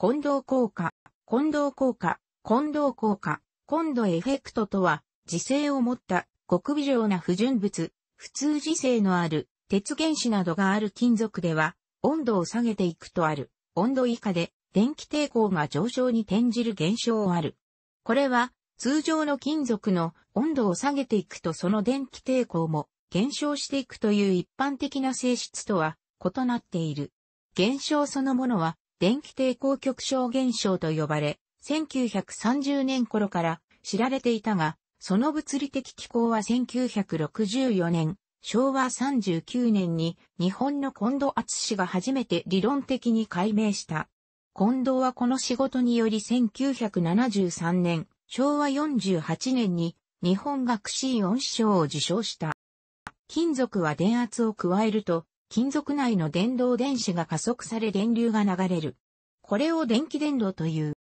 混同効果、混同効果、混同効果、今度エフェクトとは、磁性を持った極微量な不純物、普通磁性のある鉄原子などがある金属では、温度を下げていくとある、温度以下で電気抵抗が上昇に転じる現象をある。これは、通常の金属の温度を下げていくとその電気抵抗も減少していくという一般的な性質とは異なっている。現象そのものは電気抵抗極小現象と呼ばれ、1930年頃から知られていたが、その物理的機構は1964年、昭和39年に日本の近藤厚氏が初めて理論的に解明した。近藤はこの仕事により1973年、昭和48年に日本学士院恩賞を受賞した。金属は電圧を加えると金属内の電動電子が加速され電流が流れる。これを電気電動という。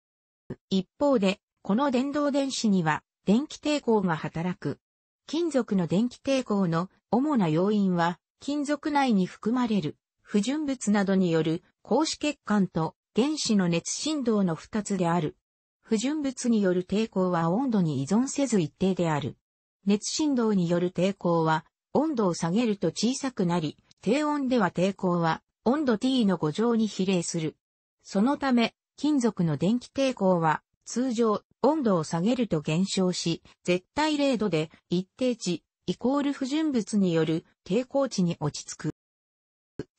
一方で、この電動電子には電気抵抗が働く。金属の電気抵抗の主な要因は、金属内に含まれる不純物などによる光子欠陥と原子の熱振動の二つである。不純物による抵抗は温度に依存せず一定である。熱振動による抵抗は温度を下げると小さくなり、低温では抵抗は温度 T の5乗に比例する。そのため、金属の電気抵抗は通常温度を下げると減少し、絶対0度で一定値イコール不純物による抵抗値に落ち着く。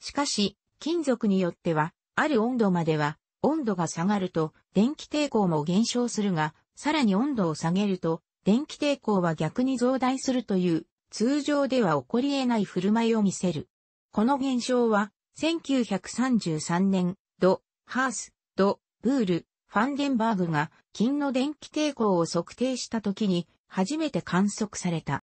しかし、金属によっては、ある温度までは温度が下がると電気抵抗も減少するが、さらに温度を下げると電気抵抗は逆に増大するという通常では起こり得ない振る舞いを見せる。この現象は、1933年、ド、ハース、ド、ブール、ファンデンバーグが金の電気抵抗を測定した時に初めて観測された。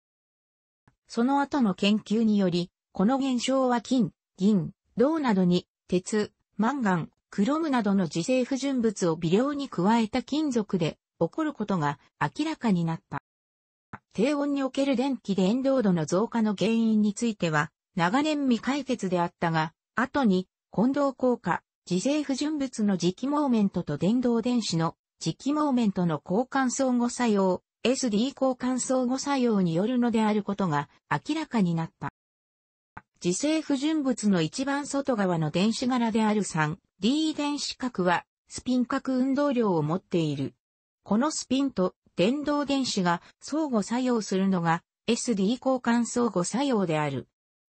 その後の研究により、この現象は金、銀、銅などに鉄、マンガン、クロムなどの自生不純物を微量に加えた金属で起こることが明らかになった。低温における電気で塩度の増加の原因については、長年未解決であったが、後に、混同効果、自制不純物の磁気モーメントと電動電子の磁気モーメントの交換相互作用、SD 交換相互作用によるのであることが明らかになった。自制不純物の一番外側の電子柄である 3D 電子核はスピン核運動量を持っている。このスピンと電動電子が相互作用するのが SD 交換相互作用である。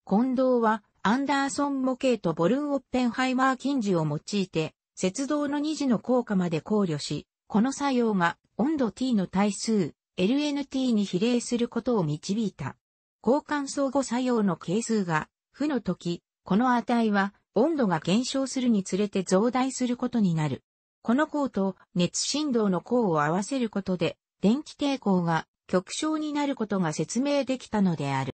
近藤は、アンダーソン模型とボルン・オッペンハイマー近似を用いて、雪道の二次の効果まで考慮し、この作用が温度 T の対数 LNT に比例することを導いた。交換相互作用の係数が負の時、この値は温度が減少するにつれて増大することになる。この項と熱振動の項を合わせることで電気抵抗が極小になることが説明できたのである。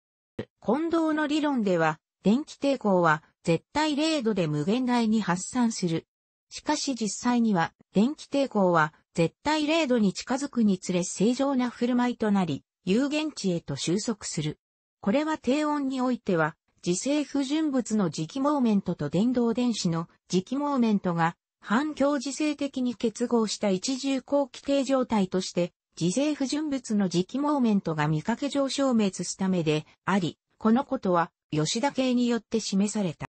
近藤の理論では、電気抵抗は絶対0度で無限大に発散する。しかし実際には、電気抵抗は絶対0度に近づくにつれ正常な振る舞いとなり、有限値へと収束する。これは低温においては、自生不純物の磁気モーメントと電動電子の磁気モーメントが反共磁性的に結合した一重後規定状態として自生不純物の磁気モーメントが見かけ上消滅しためであり、このことは吉田系によって示された。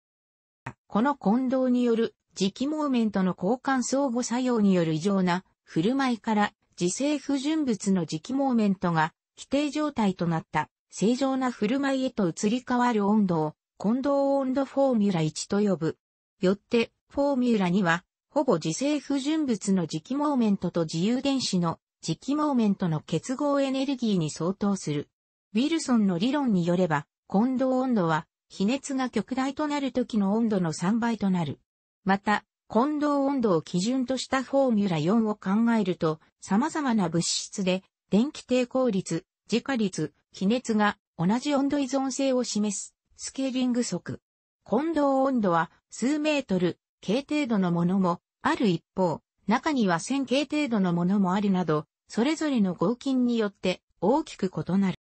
この混同による磁気モーメントの交換相互作用による異常な振る舞いから自生不純物の磁気モーメントが規定状態となった正常な振る舞いへと移り変わる温度を混同温度フォーミュラ1と呼ぶ。よってフォーミュラにはほぼ自生不純物の磁気モーメントと自由電子の磁気モーメントの結合エネルギーに相当する。ウィルソンの理論によれば、混同温度は、比熱が極大となる時の温度の3倍となる。また、混同温度を基準としたフォーミュラ4を考えると、様々な物質で、電気抵抗率、磁化率、比熱が同じ温度依存性を示す、スケーリング速。混同温度は数メートル、K 程度のものもある一方、中には1 0 0 0系程度のものもあるなど、それぞれの合金によって大きく異なる。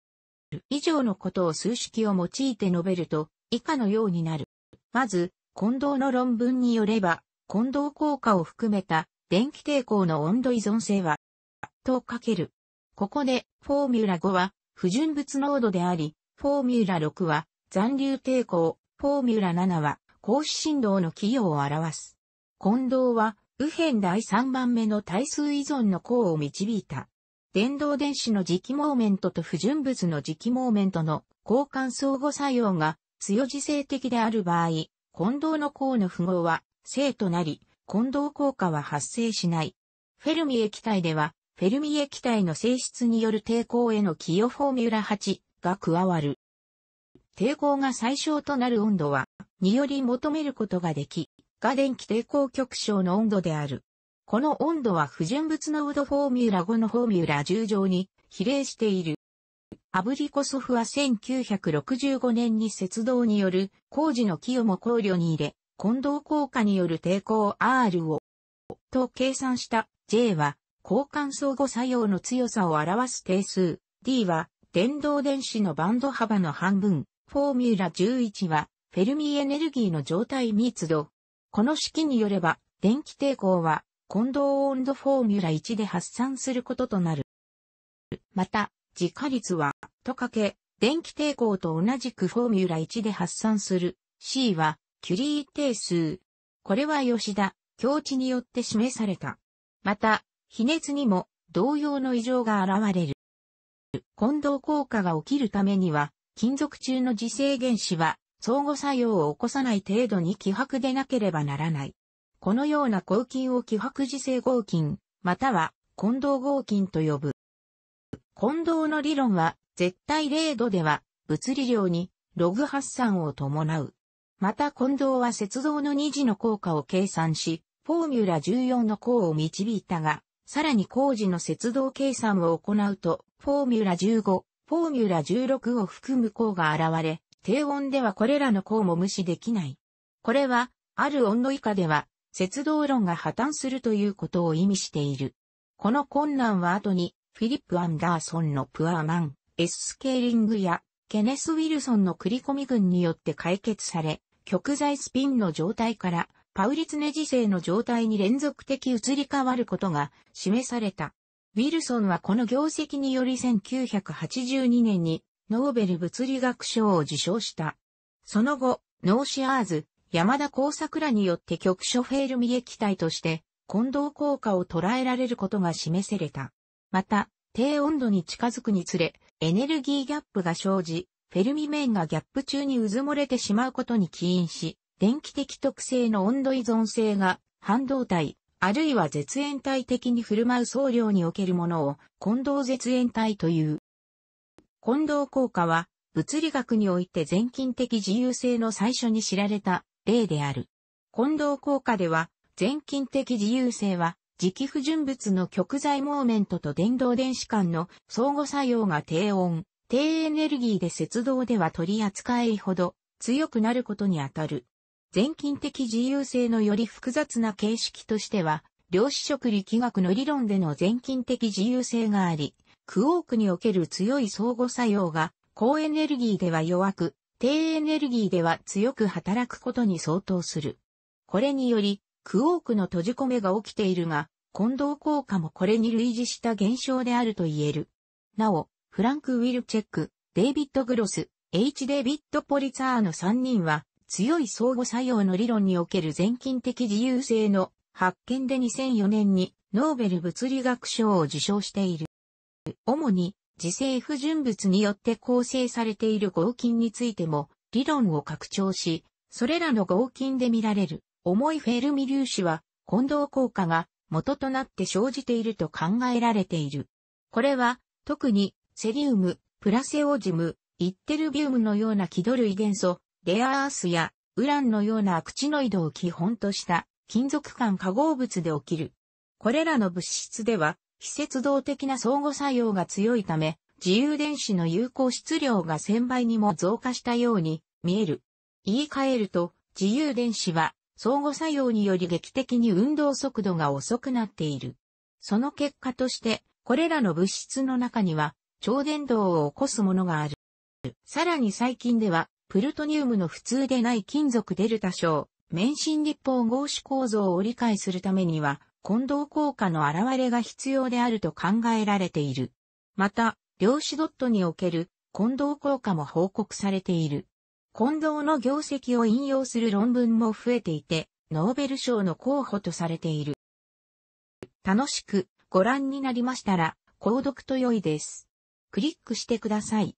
以上のことを数式を用いて述べると、以下のようになる。まず、近藤の論文によれば、近藤効果を含めた電気抵抗の温度依存性は、とかける。ここで、フォーミュラ5は不純物濃度であり、フォーミュラ6は残留抵抗、フォーミュラ7は格子振動の起用を表す。近藤は右辺第3番目の対数依存の項を導いた。電動電子の磁気モーメントと不純物の磁気モーメントの交換相互作用が強磁性的である場合、混同の項の符号は正となり、混同効果は発生しない。フェルミ液体では、フェルミ液体の性質による抵抗への寄与フォーミュラ8が加わる。抵抗が最小となる温度は、により求めることができ、が電気抵抗極小の温度である。この温度は不純物のウ度フォーミュラ5のフォーミュラ10乗に比例している。アブリコソフは1965年に雪道による工事の寄与も考慮に入れ、混同効果による抵抗 R を、と計算した J は、交換相互作用の強さを表す定数、D は、電動電子のバンド幅の半分、フォーミュラ11は、フェルミエネルギーの状態密度、この式によれば、電気抵抗は、混同温度フォーミュラ1で発散することとなる。また、自家率は、とかけ、電気抵抗と同じくフォーミュラ1で発散する C は、キュリー定数。これは吉田、境地によって示された。また、比熱にも同様の異常が現れる。混同効果が起きるためには、金属中の磁性原子は相互作用を起こさない程度に希薄でなければならない。このような抗菌を希薄磁性合金、または混同合金と呼ぶ。混同の理論は、絶対0度では、物理量にログ発散を伴う。また混同は接道の2次の効果を計算し、フォーミュラ14の項を導いたが、さらに工事の接道計算を行うと、フォーミュラ15、フォーミュラ16を含む項が現れ、低温ではこれらの項も無視できない。これは、ある温度以下では、節道論が破綻するということを意味している。この困難は後に、フィリップ・アンダーソンのプアーマン、S スケーリングや、ケネス・ウィルソンの繰り込み群によって解決され、極材スピンの状態から、パウリツネ時世の状態に連続的移り変わることが示された。ウィルソンはこの業績により1982年にノーベル物理学賞を受賞した。その後、ノーシアーズ、山田耕作らによって局所フェールミ液体として、混同効果を捉えられることが示せれた。また、低温度に近づくにつれ、エネルギーギャップが生じ、フェルミ面がギャップ中に渦漏れてしまうことに起因し、電気的特性の温度依存性が、半導体、あるいは絶縁体的に振る舞う送料におけるものを、混同絶縁体という。近藤効果は、物理学において全近的自由性の最初に知られた例である。近藤効果では、全近的自由性は、磁気不純物の極材モーメントと電動電子間の相互作用が低温、低エネルギーで接動では取り扱いほど強くなることにあたる。全近的自由性のより複雑な形式としては、量子色力学の理論での全近的自由性があり、クオークにおける強い相互作用が、高エネルギーでは弱く、低エネルギーでは強く働くことに相当する。これにより、クオークの閉じ込めが起きているが、混同効果もこれに類似した現象であると言える。なお、フランク・ウィルチェック、デイビッド・グロス、H・ デビッド・ポリツァーの3人は、強い相互作用の理論における全近的自由性の発見で2004年にノーベル物理学賞を受賞している。主に自生不純物によって構成されている合金についても理論を拡張し、それらの合金で見られる重いフェルミ粒子は混同効果が元となって生じていると考えられている。これは特にセリウム、プラセオジム、イッテルビウムのような気取る元素、レアアースやウランのようなアクチノイドを基本とした金属間化合物で起きる。これらの物質では非接動的な相互作用が強いため、自由電子の有効質量が1000倍にも増加したように見える。言い換えると、自由電子は相互作用により劇的に運動速度が遅くなっている。その結果として、これらの物質の中には超伝導を起こすものがある。さらに最近では、プルトニウムの普通でない金属デルタ賞、免震立方合子構造を理解するためには、混同効果の現れが必要であると考えられている。また、量子ドットにおける混同効果も報告されている。混同の業績を引用する論文も増えていて、ノーベル賞の候補とされている。楽しくご覧になりましたら、購読と良いです。クリックしてください。